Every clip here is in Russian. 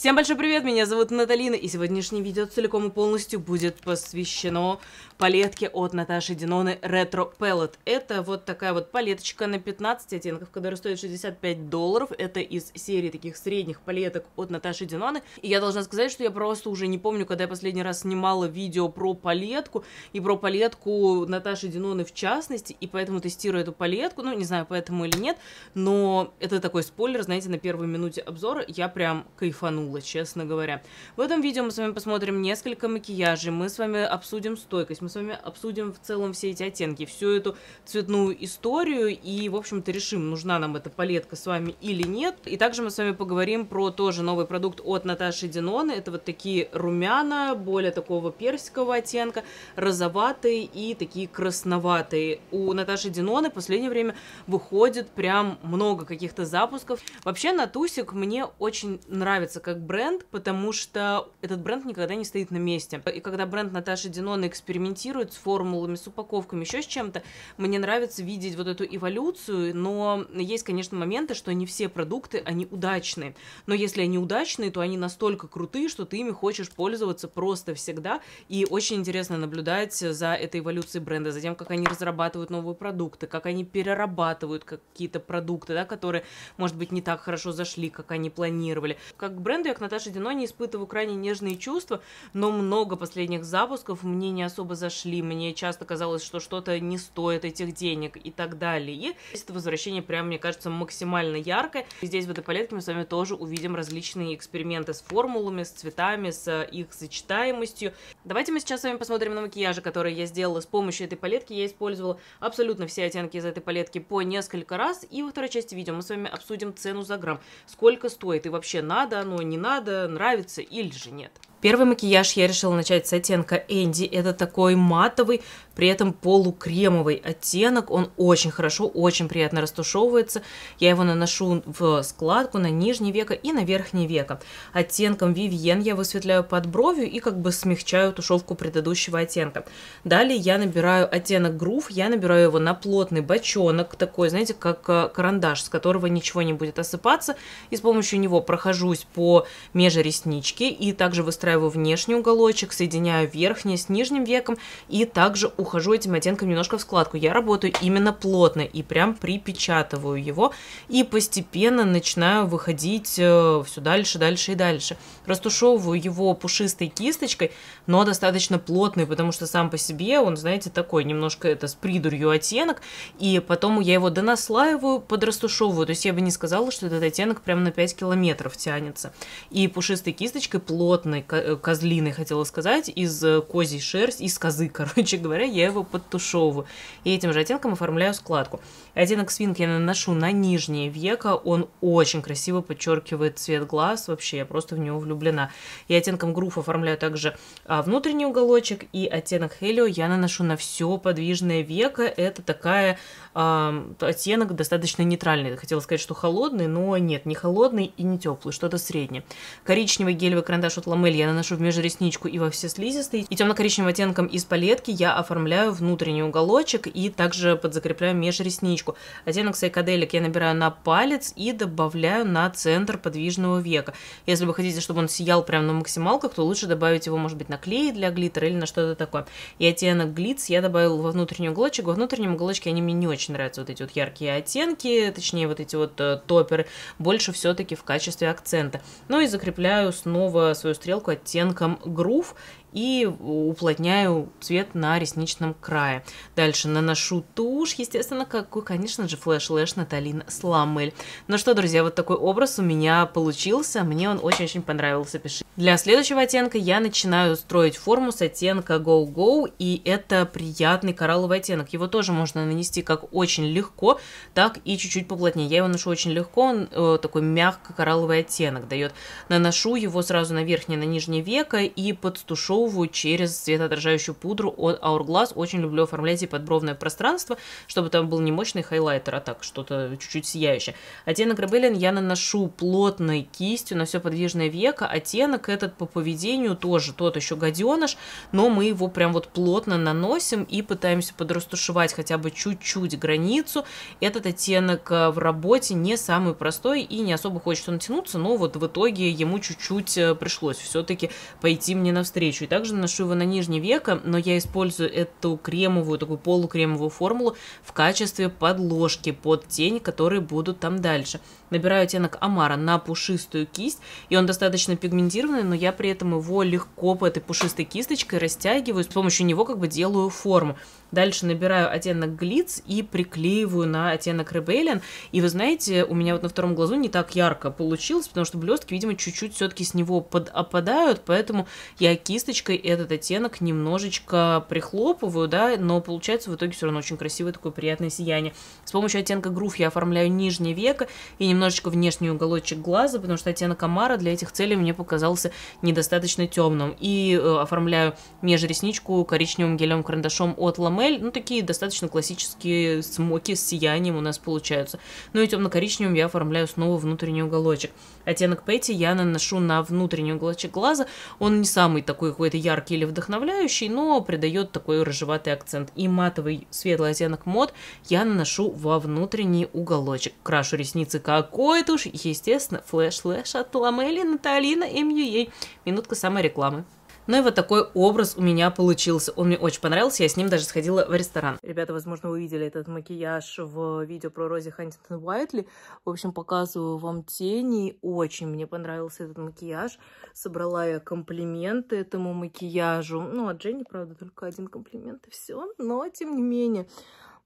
Всем большой привет, меня зовут Наталина, и сегодняшнее видео целиком и полностью будет посвящено палетке от Наташи Диноны Retro Palette. Это вот такая вот палеточка на 15 оттенков, которая стоит 65 долларов. Это из серии таких средних палеток от Наташи Диноны. И я должна сказать, что я просто уже не помню, когда я последний раз снимала видео про палетку, и про палетку Наташи Диноны в частности, и поэтому тестирую эту палетку, ну не знаю, поэтому или нет, но это такой спойлер, знаете, на первой минуте обзора я прям кайфану тянуло, честно говоря. В этом видео мы с вами посмотрим несколько макияжей, мы с вами обсудим стойкость, мы с вами обсудим в целом все эти оттенки, всю эту цветную историю и, в общем-то, решим, нужна нам эта палетка с вами или нет. И также мы с вами поговорим про тоже новый продукт от Наташи Динон. Это вот такие румяна, более такого персикового оттенка, розоватые и такие красноватые. У Наташи Диноны в последнее время выходит прям много каких-то запусков. Вообще, Натусик мне очень нравится, как как бренд, потому что этот бренд никогда не стоит на месте. И когда бренд Наташи Динона экспериментирует с формулами, с упаковками, еще с чем-то, мне нравится видеть вот эту эволюцию, но есть, конечно, моменты, что не все продукты, они удачные. Но если они удачные, то они настолько крутые, что ты ими хочешь пользоваться просто всегда. И очень интересно наблюдать за этой эволюцией бренда, за тем, как они разрабатывают новые продукты, как они перерабатывают какие-то продукты, да, которые, может быть, не так хорошо зашли, как они планировали. Как бренд бренду я к Наташе Диной не испытываю крайне нежные чувства, но много последних запусков мне не особо зашли. Мне часто казалось, что что-то не стоит этих денег и так далее. И это возвращение прям, мне кажется, максимально яркое. И здесь в этой палетке мы с вами тоже увидим различные эксперименты с формулами, с цветами, с э, их сочетаемостью. Давайте мы сейчас с вами посмотрим на макияжи, которые я сделала с помощью этой палетки. Я использовала абсолютно все оттенки из этой палетки по несколько раз. И во второй части видео мы с вами обсудим цену за грамм. Сколько стоит и вообще надо оно, не не надо, нравится или же нет. Первый макияж я решила начать с оттенка Энди. Это такой матовый, при этом полукремовый оттенок, он очень хорошо, очень приятно растушевывается. Я его наношу в складку на нижнее веко и на верхнее веко. Оттенком Vivienne я высветляю под бровью и как бы смягчаю тушевку предыдущего оттенка. Далее я набираю оттенок Groove, я набираю его на плотный бочонок, такой, знаете, как э, карандаш, с которого ничего не будет осыпаться. И с помощью него прохожусь по межресничке и также выстраиваю внешний уголочек, соединяю верхнее с нижним веком и также ухожу этим оттенком немножко в складку. Я работаю именно плотно и прям припечатываю его и постепенно начинаю выходить э, все дальше, дальше и дальше. Растушевываю его пушистой кисточкой, но достаточно плотный, потому что сам по себе он, знаете, такой немножко это с придурью оттенок, и потом я его донаслаиваю, подрастушевываю. То есть я бы не сказала, что этот оттенок прям на 5 километров тянется. И пушистой кисточкой плотной, э, козлиной, хотела сказать, из э, козьей шерсти, из козы, короче говоря, я его подтушевываю. И этим же оттенком оформляю складку. Оттенок свинг я наношу на нижнее веко, он очень красиво подчеркивает цвет глаз, вообще я просто в него влюблена. И оттенком груф оформляю также а, внутренний уголочек, и оттенок Helio я наношу на все подвижное веко, это такая э, оттенок достаточно нейтральный. Хотела сказать, что холодный, но нет, не холодный и не теплый, что-то среднее. Коричневый гелевый карандаш от Ламель я наношу в межресничку и во все слизистые. И темно-коричневым оттенком из палетки я оформляю оформляю внутренний уголочек и также подзакрепляю межресничку. Оттенок Сайкаделик я набираю на палец и добавляю на центр подвижного века. Если вы хотите, чтобы он сиял прямо на максималках, то лучше добавить его, может быть, на клей для глиттера или на что-то такое. И оттенок глиц я добавила во внутренний уголочек. Во внутреннем уголочке они мне не очень нравятся, вот эти вот яркие оттенки, точнее, вот эти вот э, топеры, больше все-таки в качестве акцента. Ну и закрепляю снова свою стрелку оттенком грув и уплотняю цвет на ресничном крае. Дальше наношу тушь, естественно, какую, конечно же, флеш Lash Наталин Сламель. Ну что, друзья, вот такой образ у меня получился, мне он очень-очень понравился, пиши. Для следующего оттенка я начинаю строить форму с оттенка Go Go, и это приятный коралловый оттенок. Его тоже можно нанести как очень легко, так и чуть-чуть поплотнее. Я его наношу очень легко, он э, такой мягко-коралловый оттенок дает. Наношу его сразу на верхнее, на нижнее веко и подстушу обрисовываю через светоотражающую пудру от Hourglass. Очень люблю оформлять и подбровное пространство, чтобы там был не мощный хайлайтер, а так что-то чуть-чуть сияющее. Оттенок Rebellion я наношу плотной кистью на все подвижное веко. Оттенок этот по поведению тоже тот еще гаденыш, но мы его прям вот плотно наносим и пытаемся подрастушевать хотя бы чуть-чуть границу. Этот оттенок э, в работе не самый простой и не особо хочется натянуться, но вот в итоге ему чуть-чуть э, пришлось все-таки пойти мне навстречу. И также наношу его на нижнее веко, но я использую эту кремовую, такую полукремовую формулу в качестве подложки под тени, которые будут там дальше набираю оттенок Амара на пушистую кисть, и он достаточно пигментированный, но я при этом его легко по этой пушистой кисточкой растягиваю, с помощью него как бы делаю форму. Дальше набираю оттенок Глиц и приклеиваю на оттенок Rebellion. И вы знаете, у меня вот на втором глазу не так ярко получилось, потому что блестки, видимо, чуть-чуть все-таки с него подопадают, поэтому я кисточкой этот оттенок немножечко прихлопываю, да, но получается в итоге все равно очень красивое такое приятное сияние. С помощью оттенка Groove я оформляю нижнее веко и немного немножечко внешний уголочек глаза, потому что оттенок комара для этих целей мне показался недостаточно темным. И э, оформляю межресничку коричневым гелем карандашом от Ламель. Ну, такие достаточно классические смоки с сиянием у нас получаются. Ну и темно-коричневым я оформляю снова внутренний уголочек. Оттенок Петти я наношу на внутренний уголочек глаза. Он не самый такой какой-то яркий или вдохновляющий, но придает такой рыжеватый акцент. И матовый светлый оттенок мод я наношу во внутренний уголочек. Крашу ресницы какой тушь, естественно, флеш-флеш от Ламели Наталина Мьюей. Минутка самой рекламы. Ну и вот такой образ у меня получился. Он мне очень понравился, я с ним даже сходила в ресторан. Ребята, возможно, вы видели этот макияж в видео про Рози Хантингтон Уайтли. В общем, показываю вам тени. Очень мне понравился этот макияж. Собрала я комплименты этому макияжу. Ну, от Дженни, правда, только один комплимент и все. Но, тем не менее...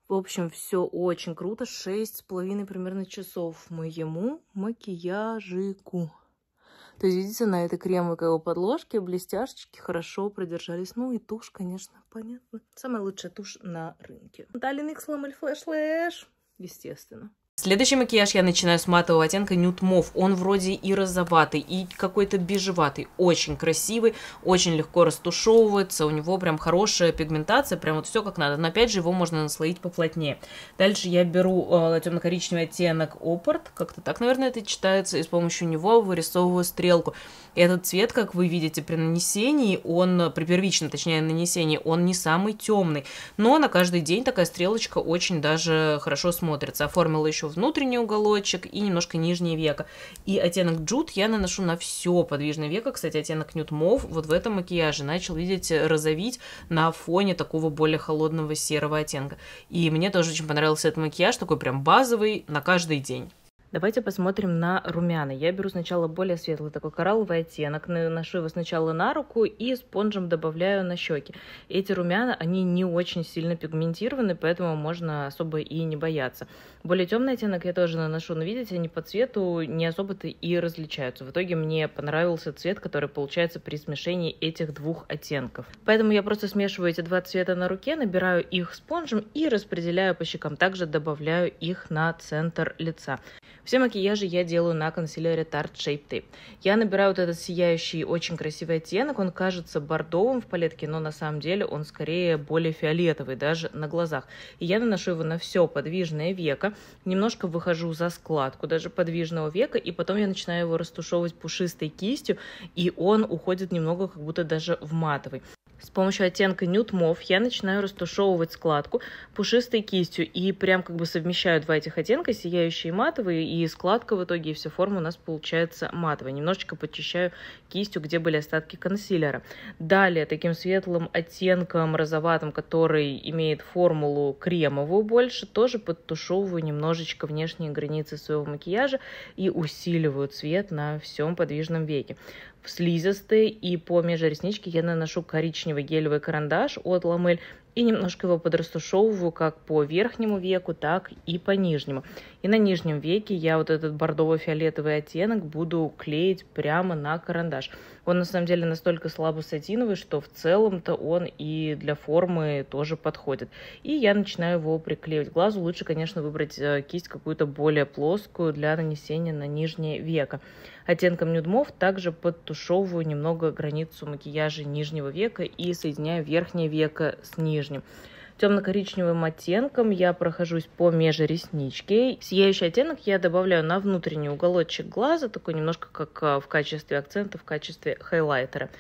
В общем, все очень круто. Шесть с половиной примерно часов моему макияжику. То есть, видите, на этой кремовой подложке блестяшечки хорошо продержались. Ну и тушь, конечно, понятно. Самая лучшая тушь на рынке. Далее Никс Ламель Флэш Лэш. Естественно. Следующий макияж я начинаю с матового оттенка Nude мов. Он вроде и розоватый, и какой-то бежеватый. Очень красивый, очень легко растушевывается, у него прям хорошая пигментация, прям вот все как надо. Но опять же его можно наслоить поплотнее. Дальше я беру э, темно-коричневый оттенок Опорт, как-то так, наверное, это читается, и с помощью него вырисовываю стрелку. И этот цвет, как вы видите, при нанесении, он, при первичном, точнее, нанесении, он не самый темный. Но на каждый день такая стрелочка очень даже хорошо смотрится. Оформила еще внутренний уголочек и немножко нижнее веко. И оттенок джут я наношу на все подвижное веко. Кстати, оттенок нюд мов вот в этом макияже начал, видите, э, розовить на фоне такого более холодного серого оттенка. И мне тоже очень понравился этот макияж, такой прям базовый на каждый день. Давайте посмотрим на румяна. Я беру сначала более светлый такой коралловый оттенок, наношу его сначала на руку и спонжем добавляю на щеки. Эти румяна, они не очень сильно пигментированы, поэтому можно особо и не бояться. Более темный оттенок я тоже наношу, но видите, они по цвету не особо-то и различаются. В итоге мне понравился цвет, который получается при смешении этих двух оттенков. Поэтому я просто смешиваю эти два цвета на руке, набираю их спонжем и распределяю по щекам. Также добавляю их на центр лица. Все макияжи я делаю на консилере Tarte Shape Tape. Я набираю вот этот сияющий, очень красивый оттенок. Он кажется бордовым в палетке, но на самом деле он скорее более фиолетовый, даже на глазах. И я наношу его на все подвижное веко. Немножко выхожу за складку даже подвижного века, и потом я начинаю его растушевывать пушистой кистью, и он уходит немного как будто даже в матовый. С помощью оттенка Nude Mauve я начинаю растушевывать складку пушистой кистью и прям как бы совмещаю два этих оттенка, сияющий и матовый и складка в итоге, и вся форма у нас получается матовая. Немножечко подчищаю кистью, где были остатки консилера. Далее таким светлым оттенком розоватым, который имеет формулу кремовую больше, тоже подтушевываю немножечко внешние границы своего макияжа и усиливаю цвет на всем подвижном веке в слизистые и по межресничке я наношу коричневый гелевый карандаш от Ламель и немножко его подрастушевываю как по верхнему веку, так и по нижнему. И на нижнем веке я вот этот бордово-фиолетовый оттенок буду клеить прямо на карандаш. Он на самом деле настолько слабо сатиновый, что в целом-то он и для формы тоже подходит. И я начинаю его приклеивать к глазу. Лучше, конечно, выбрать э, кисть какую-то более плоскую для нанесения на нижнее веко. Оттенком нюдмов также подтушевываю немного границу макияжа нижнего века и соединяю верхнее веко с нижним прежним. Темно-коричневым оттенком я прохожусь по межресничке. Сияющий оттенок я добавляю на внутренний уголочек глаза, такой немножко как а, в качестве акцента, в качестве хайлайтера.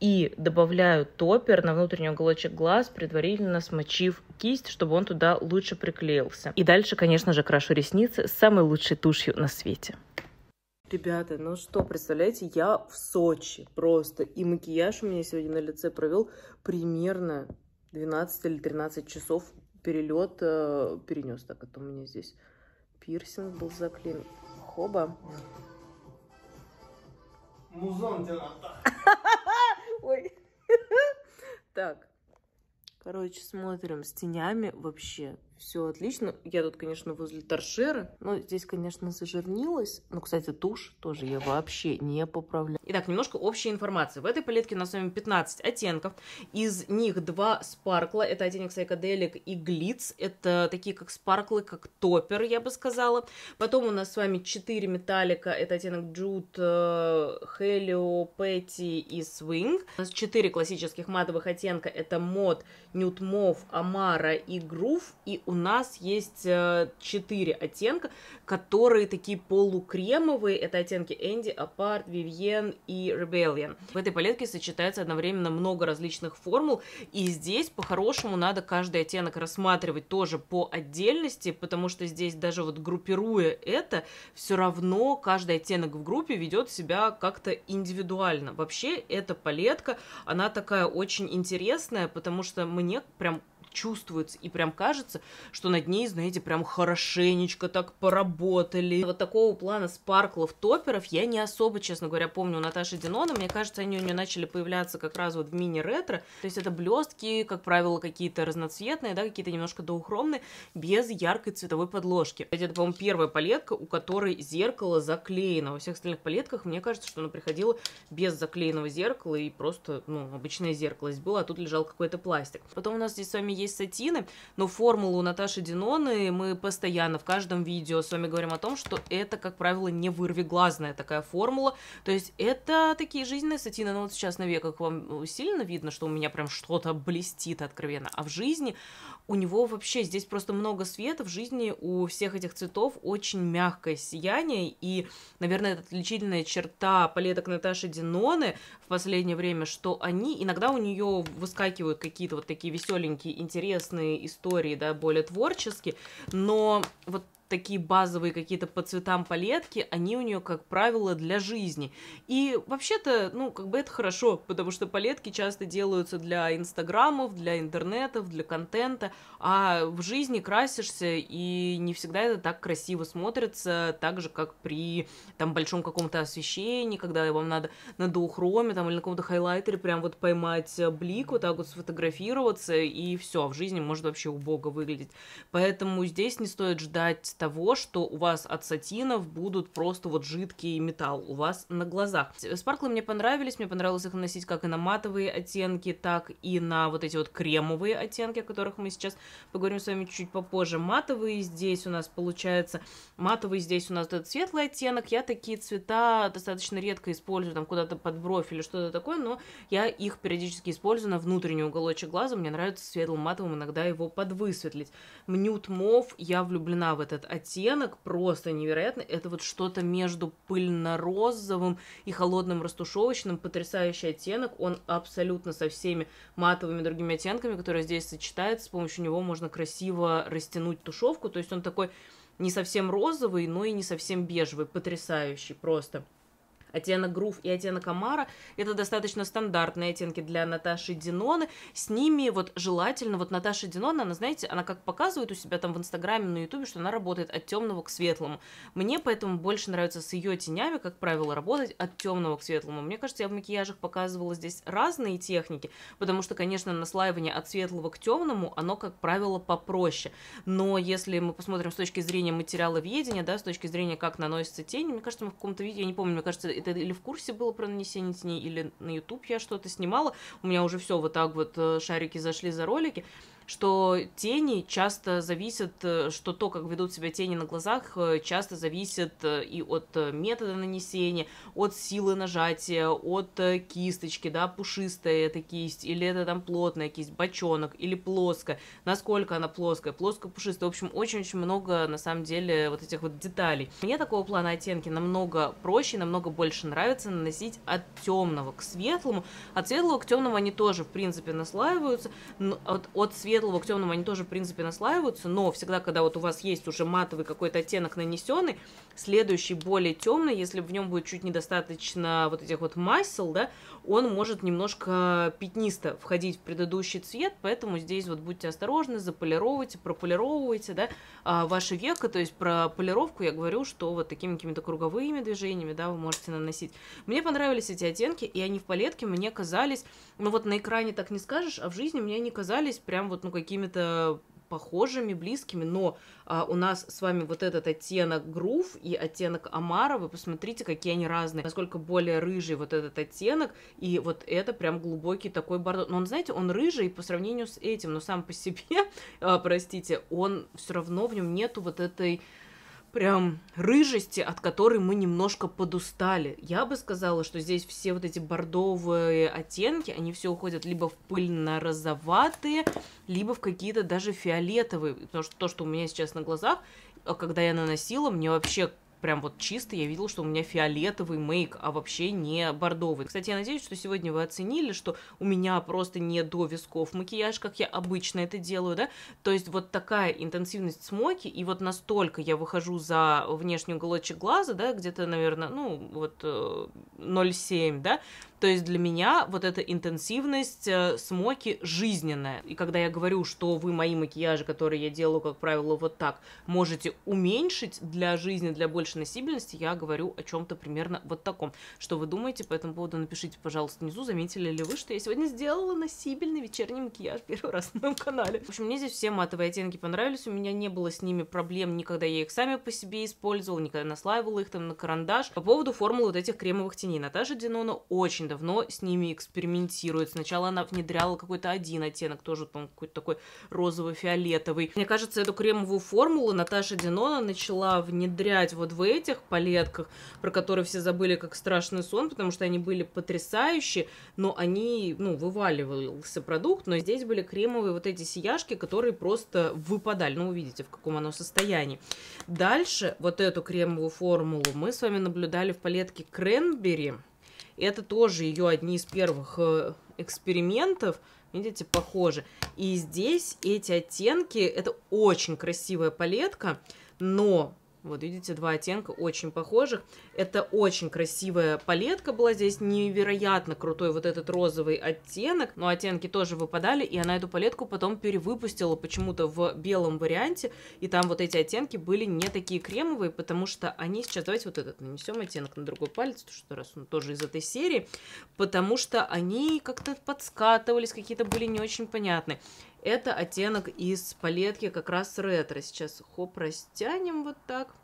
И добавляю топер на внутренний уголочек глаз, предварительно смочив кисть, чтобы он туда лучше приклеился. И дальше, конечно же, крашу ресницы с самой лучшей тушью на свете. Ребята, ну что, представляете, я в Сочи просто. И макияж у меня сегодня на лице провел примерно 12 или 13 часов перелет э, перенес. Так, это а у меня здесь пирсинг был заклин. Хоба. Музон Ой. Так. Короче, смотрим с тенями вообще все отлично. Я тут, конечно, возле торшера, но здесь, конечно, зажирнилось. Но, ну, кстати, тушь тоже я вообще не поправляю. Итак, немножко общей информации. В этой палетке у нас с вами 15 оттенков. Из них два спаркла. Это оттенок Psychedelic и Glitz. Это такие как спарклы, как топер, я бы сказала. Потом у нас с вами 4 металлика. Это оттенок Jude, Helio, Petty и Swing. У нас 4 классических матовых оттенка. Это мод, Nude Mauve, Amara и Groove. И у нас есть э, четыре оттенка, которые такие полукремовые. Это оттенки Энди, Апарт, Вивьен и Rebellion. В этой палетке сочетается одновременно много различных формул, и здесь по-хорошему надо каждый оттенок рассматривать тоже по отдельности, потому что здесь даже вот группируя это, все равно каждый оттенок в группе ведет себя как-то индивидуально. Вообще эта палетка, она такая очень интересная, потому что мне прям чувствуется, и прям кажется, что над ней, знаете, прям хорошенечко так поработали. Вот такого плана спарклов, топеров я не особо, честно говоря, помню у Наташи Динона. Мне кажется, они у нее начали появляться как раз вот в мини-ретро. То есть это блестки, как правило, какие-то разноцветные, да, какие-то немножко доухромные, без яркой цветовой подложки. Это, по-моему, первая палетка, у которой зеркало заклеено. Во всех остальных палетках, мне кажется, что она приходила без заклеенного зеркала и просто, ну, обычное зеркало здесь было, а тут лежал какой-то пластик. Потом у нас здесь с вами есть есть сатины, но формулу Наташи Диноны мы постоянно в каждом видео с вами говорим о том, что это, как правило, не вырвиглазная такая формула, то есть это такие жизненные сатины, но вот сейчас на веках вам ну, сильно видно, что у меня прям что-то блестит откровенно, а в жизни у него вообще здесь просто много света, в жизни у всех этих цветов очень мягкое сияние, и, наверное, это отличительная черта палеток Наташи Диноны в последнее время, что они, иногда у нее выскакивают какие-то вот такие веселенькие, интересные интересные истории, да, более творческие, но вот такие базовые какие-то по цветам палетки, они у нее, как правило, для жизни. И вообще-то, ну, как бы это хорошо, потому что палетки часто делаются для инстаграмов, для интернетов, для контента, а в жизни красишься, и не всегда это так красиво смотрится, так же, как при, там, большом каком-то освещении, когда вам надо на доухроме, там, или на каком-то хайлайтере прям вот поймать блик, вот так вот сфотографироваться, и все, а в жизни может вообще убого выглядеть. Поэтому здесь не стоит ждать опасность того, что у вас от сатинов будут просто вот жидкий металл у вас на глазах. Спарклы мне понравились, мне понравилось их наносить как и на матовые оттенки, так и на вот эти вот кремовые оттенки, о которых мы сейчас поговорим с вами чуть попозже. Матовые здесь у нас получается, матовый здесь у нас этот светлый оттенок, я такие цвета достаточно редко использую, там куда-то под бровь или что-то такое, но я их периодически использую на внутренний уголочек глаза, мне нравится светлым матовым иногда его подвысветлить. Мнют Мов, я влюблена в этот Оттенок просто невероятный. Это вот что-то между пыльно-розовым и холодным растушевочным. Потрясающий оттенок. Он абсолютно со всеми матовыми другими оттенками, которые здесь сочетаются. С помощью него можно красиво растянуть тушевку. То есть он такой не совсем розовый, но и не совсем бежевый. Потрясающий просто оттенок грув и оттенок омара. Это достаточно стандартные оттенки для Наташи Диноны. С ними вот желательно, вот Наташа Динона, она, знаете, она как показывает у себя там в Инстаграме, на Ютубе, что она работает от темного к светлому. Мне поэтому больше нравится с ее тенями, как правило, работать от темного к светлому. Мне кажется, я в макияжах показывала здесь разные техники, потому что, конечно, наслаивание от светлого к темному, оно, как правило, попроще. Но если мы посмотрим с точки зрения материала ведения, да, с точки зрения, как наносится тень, мне кажется, мы в каком-то видео, я не помню, мне кажется, это или в курсе было про нанесение теней, или на YouTube я что-то снимала, у меня уже все вот так вот э, шарики зашли за ролики, что тени часто зависят, э, что то, как ведут себя тени на глазах, э, часто зависит и от метода нанесения, от силы нажатия, от кисточки, да, пушистая эта кисть, или это там плотная кисть, бочонок, или плоская, насколько она плоская, плоско-пушистая, в общем, очень-очень много, на самом деле, вот этих вот деталей. Мне такого плана оттенки намного проще, намного больше больше нравится наносить от темного к светлому. От светлого к темному они тоже, в принципе, наслаиваются. От, от светлого к темному они тоже, в принципе, наслаиваются. Но всегда, когда вот у вас есть уже матовый какой-то оттенок нанесенный, следующий более темный, если в нем будет чуть недостаточно вот этих вот масел, да, он может немножко пятнисто входить в предыдущий цвет, поэтому здесь вот будьте осторожны, заполировывайте, прополировывайте, да, а, ваше веко, то есть про полировку я говорю, что вот такими какими-то круговыми движениями, да, вы можете наносить. Мне понравились эти оттенки, и они в палетке мне казались, ну вот на экране так не скажешь, а в жизни мне они казались прям вот, ну, какими-то похожими, близкими, но а, у нас с вами вот этот оттенок грув и оттенок омара, вы посмотрите, какие они разные, насколько более рыжий вот этот оттенок, и вот это прям глубокий такой бордо. Но он, знаете, он рыжий по сравнению с этим, но сам по себе, а, простите, он все равно в нем нету вот этой прям рыжести, от которой мы немножко подустали. Я бы сказала, что здесь все вот эти бордовые оттенки, они все уходят либо в пыльно-розоватые, либо в какие-то даже фиолетовые. Потому что то, что у меня сейчас на глазах, а когда я наносила, мне вообще прям вот чисто я видела, что у меня фиолетовый мейк, а вообще не бордовый. Кстати, я надеюсь, что сегодня вы оценили, что у меня просто не до висков макияж, как я обычно это делаю, да, то есть вот такая интенсивность смоки, и вот настолько я выхожу за внешнюю уголочек глаза, да, где-то, наверное, ну, вот 0,7, э, да, то есть для меня вот эта интенсивность э, смоки жизненная. И когда я говорю, что вы мои макияжи, которые я делаю, как правило, вот так, можете уменьшить для жизни, для большей носибельности я говорю о чем-то примерно вот таком. Что вы думаете по этому поводу? Напишите, пожалуйста, внизу, заметили ли вы, что я сегодня сделала носибельный вечерний макияж первый раз на моем канале. В общем, мне здесь все матовые оттенки понравились, у меня не было с ними проблем никогда я их сами по себе использовала, никогда наслаивала их там на карандаш. По поводу формулы вот этих кремовых теней, Наташа Динона очень давно с ними экспериментирует. Сначала она внедряла какой-то один оттенок, тоже, по какой-то такой розово-фиолетовый. Мне кажется, эту кремовую формулу Наташа Динона начала внедрять вот в этих палетках, про которые все забыли как страшный сон, потому что они были потрясающие, но они, ну, вываливался продукт, но здесь были кремовые вот эти сияшки, которые просто выпадали. Ну, увидите, в каком оно состоянии. Дальше вот эту кремовую формулу мы с вами наблюдали в палетке Кренбери. Это тоже ее одни из первых э, экспериментов. Видите, похоже. И здесь эти оттенки, это очень красивая палетка, но вот, видите, два оттенка очень похожих. Это очень красивая палетка была здесь, невероятно крутой вот этот розовый оттенок, но оттенки тоже выпадали, и она эту палетку потом перевыпустила почему-то в белом варианте, и там вот эти оттенки были не такие кремовые, потому что они сейчас, давайте вот этот нанесем оттенок на другой палец, потому что раз он тоже из этой серии, потому что они как-то подскатывались, какие-то были не очень понятны. Это оттенок из палетки как раз ретро. Сейчас хоп, растянем вот так.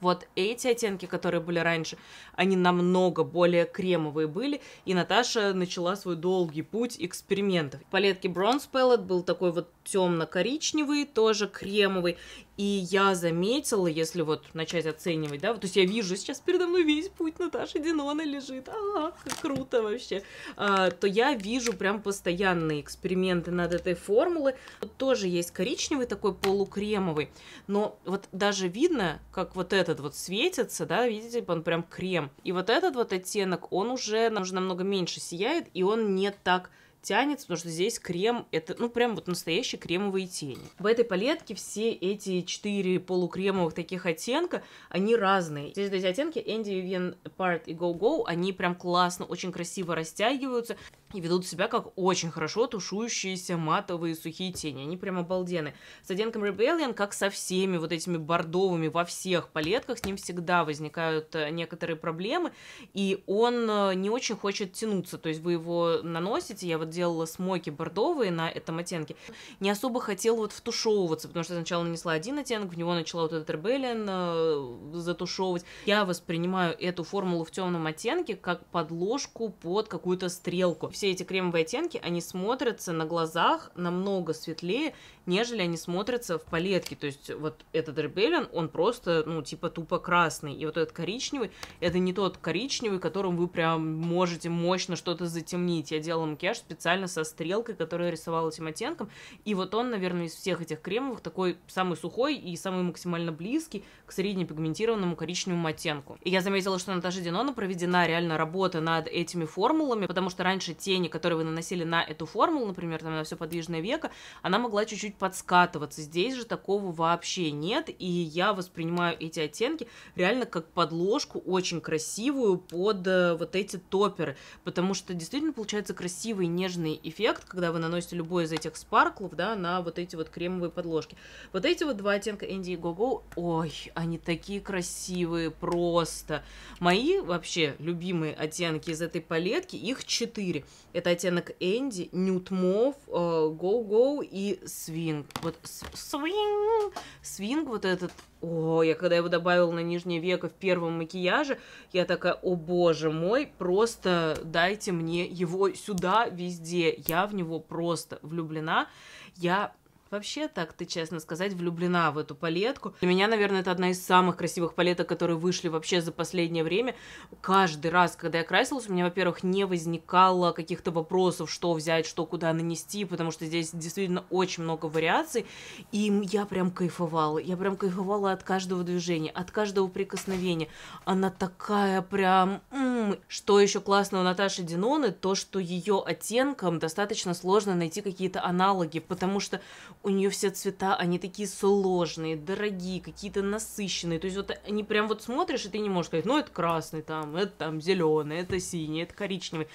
Вот эти оттенки, которые были раньше, они намного более кремовые были, и Наташа начала свой долгий путь экспериментов. В палетке Bronze Palette был такой вот темно-коричневый, тоже кремовый. И я заметила, если вот начать оценивать, да, то есть я вижу сейчас передо мной весь путь Наташи Динона лежит, а, как круто вообще, а, то я вижу прям постоянные эксперименты над этой формулой. Вот тоже есть коричневый такой полукремовый, но вот даже видно, как вот этот вот светится, да, видите, он прям крем. И вот этот вот оттенок, он уже, он уже намного меньше сияет, и он не так тянется, потому что здесь крем, это, ну, прям вот настоящие кремовые тени. В этой палетке все эти четыре полукремовых таких оттенка, они разные. Здесь эти оттенки Andy Vivian Part и Go Go, они прям классно, очень красиво растягиваются и ведут себя как очень хорошо тушующиеся матовые сухие тени. Они прям обалдены. С оттенком Rebellion, как со всеми вот этими бордовыми во всех палетках, с ним всегда возникают э, некоторые проблемы, и он э, не очень хочет тянуться. То есть вы его наносите, я вот делала смоки бордовые на этом оттенке, не особо хотела вот втушевываться, потому что я сначала нанесла один оттенок, в него начала вот этот Rebellion э, затушевывать. Я воспринимаю эту формулу в темном оттенке как подложку под какую-то стрелку. Все эти кремовые оттенки, они смотрятся на глазах намного светлее, нежели они смотрятся в палетке. То есть вот этот Rebellion, он просто, ну, типа тупо красный. И вот этот коричневый, это не тот коричневый, которым вы прям можете мощно что-то затемнить. Я делала макияж специально со стрелкой, которая рисовала этим оттенком. И вот он, наверное, из всех этих кремовых такой самый сухой и самый максимально близкий к среднепигментированному коричневому оттенку. И я заметила, что Наташа Динона проведена реально работа над этими формулами, потому что раньше тени, которые вы наносили на эту формулу, например, там на все подвижное веко, она могла чуть-чуть чуть подскатываться. Здесь же такого вообще нет, и я воспринимаю эти оттенки реально как подложку очень красивую под э, вот эти топеры, потому что действительно получается красивый нежный эффект, когда вы наносите любой из этих спарклов, да, на вот эти вот кремовые подложки. Вот эти вот два оттенка Энди и Гого, ой, они такие красивые просто. Мои вообще любимые оттенки из этой палетки, их четыре. Это оттенок Энди, Нюд Мов, Go э, Go и Sweet свинг. Вот свинг, свинг вот этот. О, я когда его добавила на нижнее веко в первом макияже, я такая, о боже мой, просто дайте мне его сюда везде. Я в него просто влюблена. Я Вообще, так ты, честно сказать, влюблена в эту палетку. Для меня, наверное, это одна из самых красивых палеток, которые вышли вообще за последнее время. Каждый раз, когда я красилась, у меня, во-первых, не возникало каких-то вопросов, что взять, что куда нанести, потому что здесь действительно очень много вариаций. И я прям кайфовала. Я прям кайфовала от каждого движения, от каждого прикосновения. Она такая прям... М-м. Что еще классно у Наташи Диноны, то, что ее оттенкам достаточно сложно найти какие-то аналоги, потому что у нее все цвета, они такие сложные, дорогие, какие-то насыщенные. То есть вот они прям вот смотришь, и ты не можешь сказать, ну это красный там, это там зеленый, это синий, это коричневый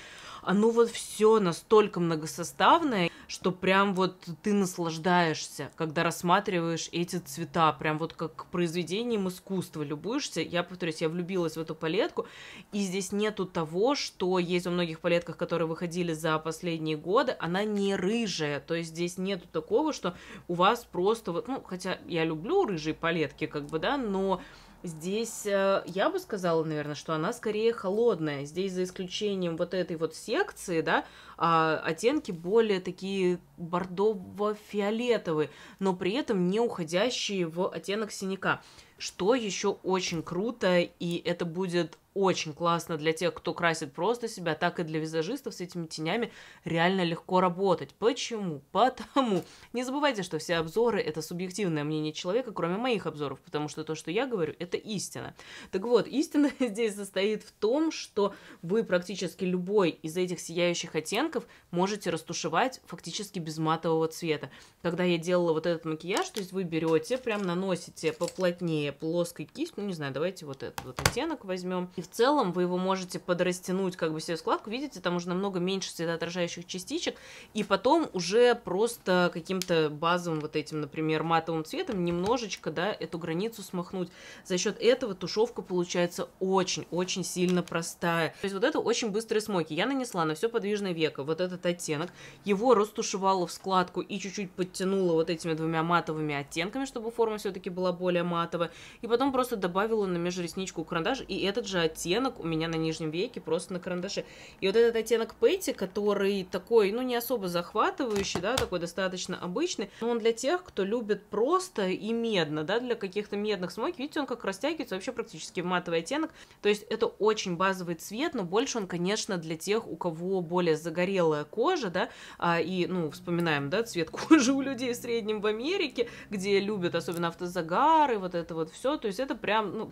оно а ну вот все настолько многосоставное, что прям вот ты наслаждаешься, когда рассматриваешь эти цвета, прям вот как произведением искусства любуешься. Я повторюсь, я влюбилась в эту палетку, и здесь нету того, что есть во многих палетках, которые выходили за последние годы, она не рыжая, то есть здесь нету такого, что у вас просто вот, ну, хотя я люблю рыжие палетки, как бы, да, но Здесь, э, я бы сказала, наверное, что она скорее холодная. Здесь за исключением вот этой вот секции, да, а, оттенки более такие бордово-фиолетовые, но при этом не уходящие в оттенок синяка. Что еще очень круто, и это будет очень классно для тех, кто красит просто себя, так и для визажистов с этими тенями реально легко работать. Почему? Потому. Не забывайте, что все обзоры — это субъективное мнение человека, кроме моих обзоров, потому что то, что я говорю, это истина. Так вот, истина здесь состоит в том, что вы практически любой из этих сияющих оттенков оттенков можете растушевать фактически без матового цвета. Когда я делала вот этот макияж, то есть вы берете, прям наносите поплотнее плоской кистью, ну не знаю, давайте вот этот вот оттенок возьмем. И в целом вы его можете подрастянуть как бы себе складку, видите, там уже намного меньше светоотражающих частичек, и потом уже просто каким-то базовым вот этим, например, матовым цветом немножечко, да, эту границу смахнуть. За счет этого тушевка получается очень-очень сильно простая. То есть вот это очень быстрые смоки. Я нанесла на все подвижное веко, вот этот оттенок. Его растушевала в складку и чуть-чуть подтянула вот этими двумя матовыми оттенками, чтобы форма все-таки была более матовая. И потом просто добавила на межресничку карандаш, и этот же оттенок у меня на нижнем веке просто на карандаше. И вот этот оттенок Пэти, который такой, ну, не особо захватывающий, да, такой достаточно обычный, но он для тех, кто любит просто и медно, да, для каких-то медных смоки. Видите, он как растягивается вообще практически в матовый оттенок. То есть это очень базовый цвет, но больше он, конечно, для тех, у кого более загорелый загорелая кожа, да, а, и, ну, вспоминаем, да, цвет кожи у людей в среднем в Америке, где любят особенно автозагары, вот это вот все, то есть это прям, ну,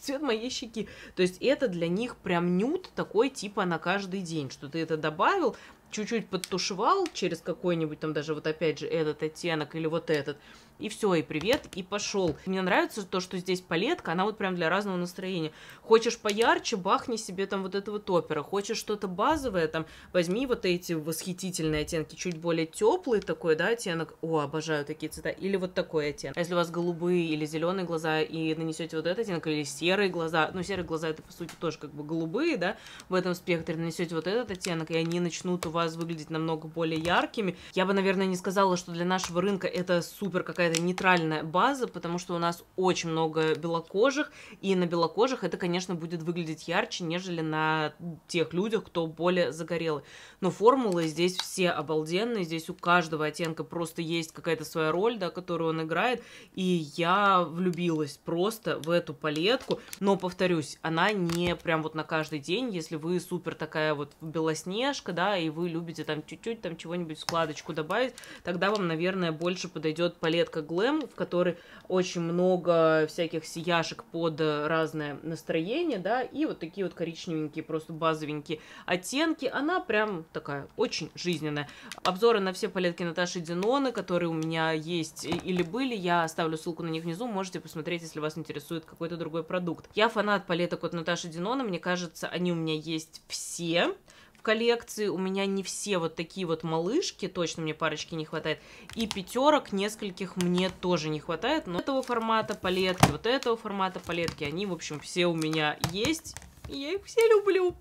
цвет моей щеки, то есть это для них прям нюд такой типа на каждый день, что ты это добавил, чуть-чуть подтушевал через какой-нибудь там даже вот опять же этот оттенок или вот этот, и все, и привет, и пошел. Мне нравится то, что здесь палетка, она вот прям для разного настроения. Хочешь поярче, бахни себе там вот этого топера. Хочешь что-то базовое, там, возьми вот эти восхитительные оттенки, чуть более теплый такой, да, оттенок. О, обожаю такие цвета. Или вот такой оттенок. А если у вас голубые или зеленые глаза, и нанесете вот этот оттенок, или серые глаза, ну, серые глаза это, по сути, тоже как бы голубые, да, в этом спектре, нанесете вот этот оттенок, и они начнут у вас выглядеть намного более яркими. Я бы, наверное, не сказала, что для нашего рынка это супер какая какая-то нейтральная база, потому что у нас очень много белокожих, и на белокожих это, конечно, будет выглядеть ярче, нежели на тех людях, кто более загорелый. Но формулы здесь все обалденные, здесь у каждого оттенка просто есть какая-то своя роль, да, которую он играет, и я влюбилась просто в эту палетку, но, повторюсь, она не прям вот на каждый день, если вы супер такая вот белоснежка, да, и вы любите там чуть-чуть там чего-нибудь складочку добавить, тогда вам, наверное, больше подойдет палетка эко глэм, в которой очень много всяких сияшек под разное настроение, да, и вот такие вот коричневенькие, просто базовенькие оттенки. Она прям такая очень жизненная. Обзоры на все палетки Наташи Диноны, которые у меня есть или были, я оставлю ссылку на них внизу, можете посмотреть, если вас интересует какой-то другой продукт. Я фанат палеток от Наташи Диноны. мне кажется, они у меня есть все в коллекции, у меня не все вот такие вот малышки, точно мне парочки не хватает, и пятерок нескольких мне тоже не хватает, но этого формата палетки, вот этого формата палетки, они, в общем, все у меня есть, и я их все люблю.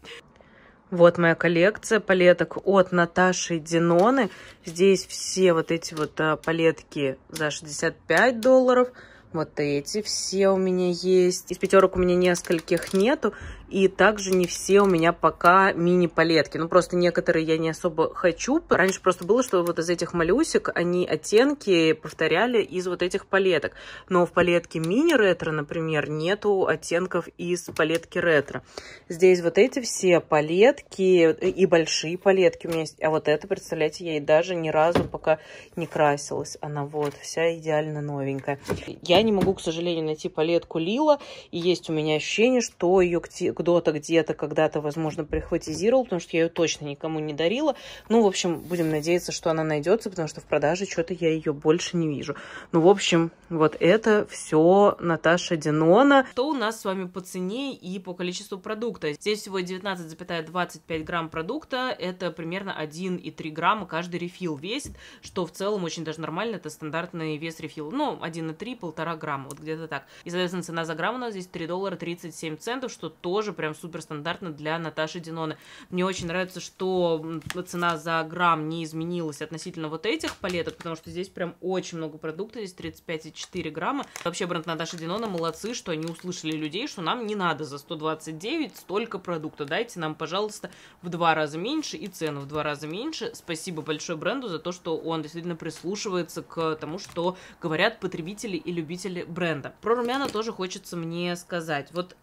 Вот моя коллекция палеток от Наташи Диноны. Здесь все вот эти вот а, палетки за 65 долларов. Вот эти все у меня есть. Из пятерок у меня нескольких нету. И также не все у меня пока мини-палетки. Ну, просто некоторые я не особо хочу. Раньше просто было, что вот из этих малюсик они оттенки повторяли из вот этих палеток. Но в палетке мини-ретро, например, нету оттенков из палетки ретро. Здесь вот эти все палетки э, и большие палетки у меня есть. А вот это, представляете, я и даже ни разу пока не красилась. Она вот вся идеально новенькая. Я не могу, к сожалению, найти палетку Лила. И есть у меня ощущение, что ее к кто-то где-то когда-то, возможно, прихватизировал, потому что я ее точно никому не дарила. Ну, в общем, будем надеяться, что она найдется, потому что в продаже что-то я ее больше не вижу. Ну, в общем, вот это все Наташа Динона. Что у нас с вами по цене и по количеству продукта? Здесь всего 19,25 грамм продукта, это примерно 1,3 грамма каждый рефил весит, что в целом очень даже нормально, это стандартный вес рефила, ну, 1,3-1,5 грамма, вот где-то так. И, соответственно, цена за грамм у нас здесь 3 доллара 37 центов, что тоже тоже прям супер стандартно для Наташи Диноны. Мне очень нравится, что цена за грамм не изменилась относительно вот этих палеток, потому что здесь прям очень много продукта, здесь 35,4 грамма. Вообще бренд Наташи Динона молодцы, что они услышали людей, что нам не надо за 129 столько продукта, дайте нам, пожалуйста, в два раза меньше и цену в два раза меньше. Спасибо большое бренду за то, что он действительно прислушивается к тому, что говорят потребители и любители бренда. Про румяна тоже хочется мне сказать. Вот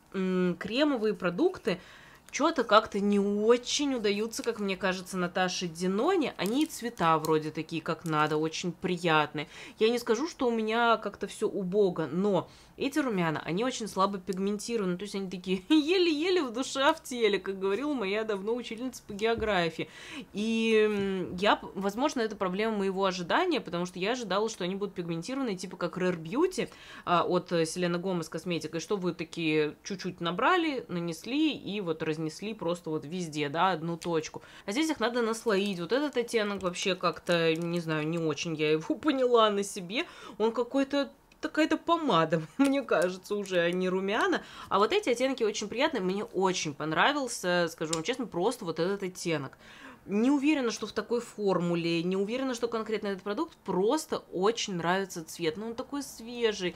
кремовые продукты что-то как-то не очень удаются, как мне кажется, Наташе Диноне. Они и цвета вроде такие, как надо, очень приятные. Я не скажу, что у меня как-то все убого, но эти румяна, они очень слабо пигментированы, то есть они такие еле-еле в душе, а в теле, как говорила моя давно учительница по географии. И я, возможно, это проблема моего ожидания, потому что я ожидала, что они будут пигментированы, типа как Rare Beauty а, от э, Селены Гомес косметика, и что вы такие чуть-чуть набрали, нанесли и вот разнесли разнесли просто вот везде, да, одну точку. А здесь их надо наслоить. Вот этот оттенок вообще как-то, не знаю, не очень я его поняла на себе. Он какой-то какая-то помада, мне кажется, уже, а не румяна. А вот эти оттенки очень приятные, мне очень понравился, скажу вам честно, просто вот этот оттенок не уверена, что в такой формуле, не уверена, что конкретно этот продукт, просто очень нравится цвет. Ну, он такой свежий.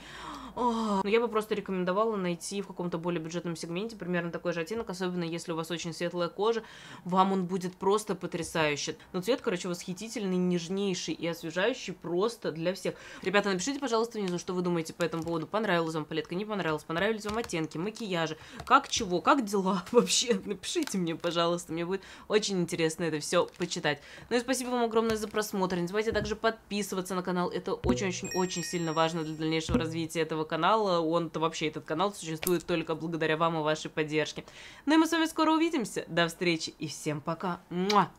Но ну, я бы просто рекомендовала найти в каком-то более бюджетном сегменте примерно такой же оттенок, особенно если у вас очень светлая кожа, вам он будет просто потрясающий. Но цвет, короче, восхитительный, нежнейший и освежающий просто для всех. Ребята, напишите, пожалуйста, внизу, что вы думаете по этому поводу. Понравилась вам палетка, не понравилась, понравились вам оттенки, макияжи, как чего, как дела вообще. Напишите мне, пожалуйста, мне будет очень интересно это все почитать. Ну и спасибо вам огромное за просмотр. Не забывайте также подписываться на канал. Это очень-очень-очень сильно важно для дальнейшего развития этого канала. Он-то вообще, этот канал существует только благодаря вам и вашей поддержке. Ну и мы с вами скоро увидимся. До встречи и всем пока. Муа!